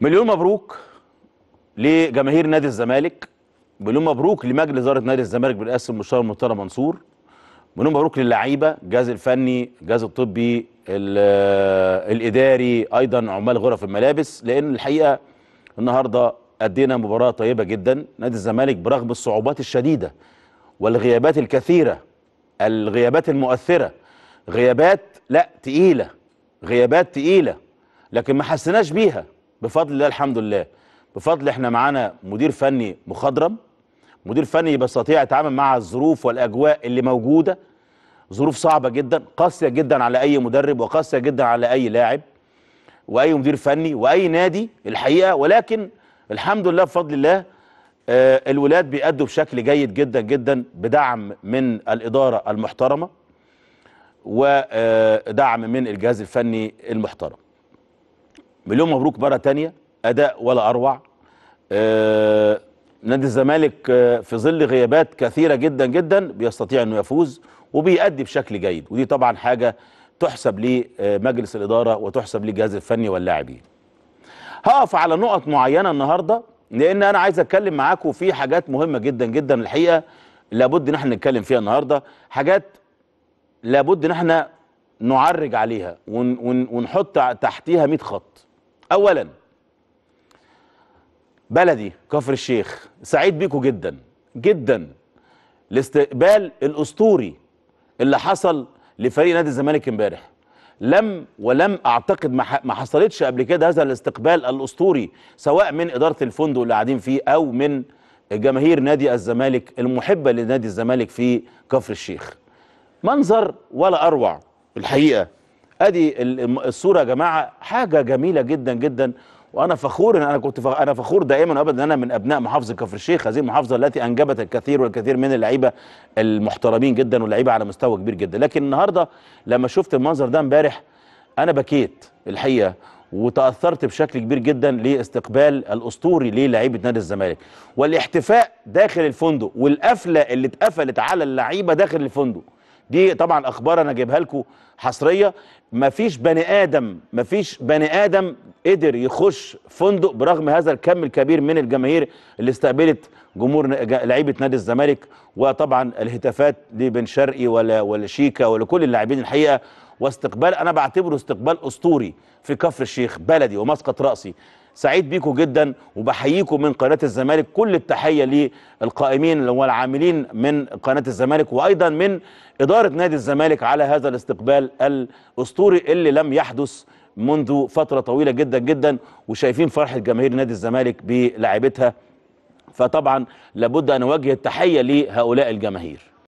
مليون مبروك لجماهير نادي الزمالك مليون مبروك لمجلس اداره نادي الزمالك بالاسم المستشار المرتضى منصور مليون مبروك للعيبه الجهاز الفني الجهاز الطبي الاداري ايضا عمال غرف الملابس لان الحقيقه النهارده ادينا مباراه طيبه جدا نادي الزمالك برغم الصعوبات الشديده والغيابات الكثيره الغيابات المؤثره غيابات لا تقيله غيابات تقيله لكن ما حسيناش بيها بفضل الله الحمد لله بفضل احنا معانا مدير فني مخضرم مدير فني بيستطيع يتعامل مع الظروف والاجواء اللي موجوده ظروف صعبه جدا قاسيه جدا على اي مدرب وقاسيه جدا على اي لاعب واي مدير فني واي نادي الحقيقه ولكن الحمد لله بفضل الله آه، الولاد بيأدوا بشكل جيد جدا جدا بدعم من الاداره المحترمه ودعم آه، من الجهاز الفني المحترم مليون مبروك مره تانية اداء ولا اروع آه نادي الزمالك آه، في ظل غيابات كثيره جدا جدا بيستطيع انه يفوز وبيأدي بشكل جيد ودي طبعا حاجه تحسب لمجلس آه، الاداره وتحسب للجهاز الفني واللاعبين. هقف على نقط معينه النهارده لان انا عايز اتكلم معاكم في حاجات مهمه جدا جدا الحقيقه لابد ان احنا نتكلم فيها النهارده حاجات لابد ان احنا نعرج عليها ونحط تحتيها 100 خط. اولا بلدي كفر الشيخ سعيد بيكم جدا جدا لاستقبال الاسطوري اللي حصل لفريق نادي الزمالك امبارح لم ولم اعتقد ما حصلتش قبل كده هذا الاستقبال الاسطوري سواء من اداره الفندق اللي قاعدين فيه او من جماهير نادي الزمالك المحبه لنادي الزمالك في كفر الشيخ منظر ولا اروع الحقيقه ادي الصوره يا جماعه حاجه جميله جدا جدا وانا فخور ان انا كنت فخ... انا فخور دائما وابدا ان انا من ابناء محافظه كفر الشيخ هذه المحافظه التي انجبت الكثير والكثير من اللعيبه المحترمين جدا واللعيبه على مستوى كبير جدا لكن النهارده لما شفت المنظر ده امبارح انا بكيت الحقيقه وتاثرت بشكل كبير جدا لاستقبال الاسطوري للاعيبه نادي الزمالك والاحتفاء داخل الفندق والقفله اللي اتقفلت على اللعيبه داخل الفندق دي طبعا اخبار انا جايبها لكم حصريه مفيش بني ادم مفيش بني ادم قدر يخش فندق برغم هذا الكم الكبير من الجماهير اللي استقبلت جمهور لعيبه نادي الزمالك وطبعا الهتافات لبن شرقي ولا ولشيكا ولكل اللاعبين الحقيقه واستقبال انا بعتبره استقبال اسطوري في كفر الشيخ بلدي ومسقط راسي سعيد بيكم جدا وبحييكم من قناه الزمالك كل التحيه للقائمين والعاملين من قناه الزمالك وايضا من اداره نادي الزمالك على هذا الاستقبال الاسطوري اللي لم يحدث منذ فتره طويله جدا جدا وشايفين فرحه جماهير نادي الزمالك بلاعبتها فطبعا لابد أن اوجه التحية لهؤلاء الجماهير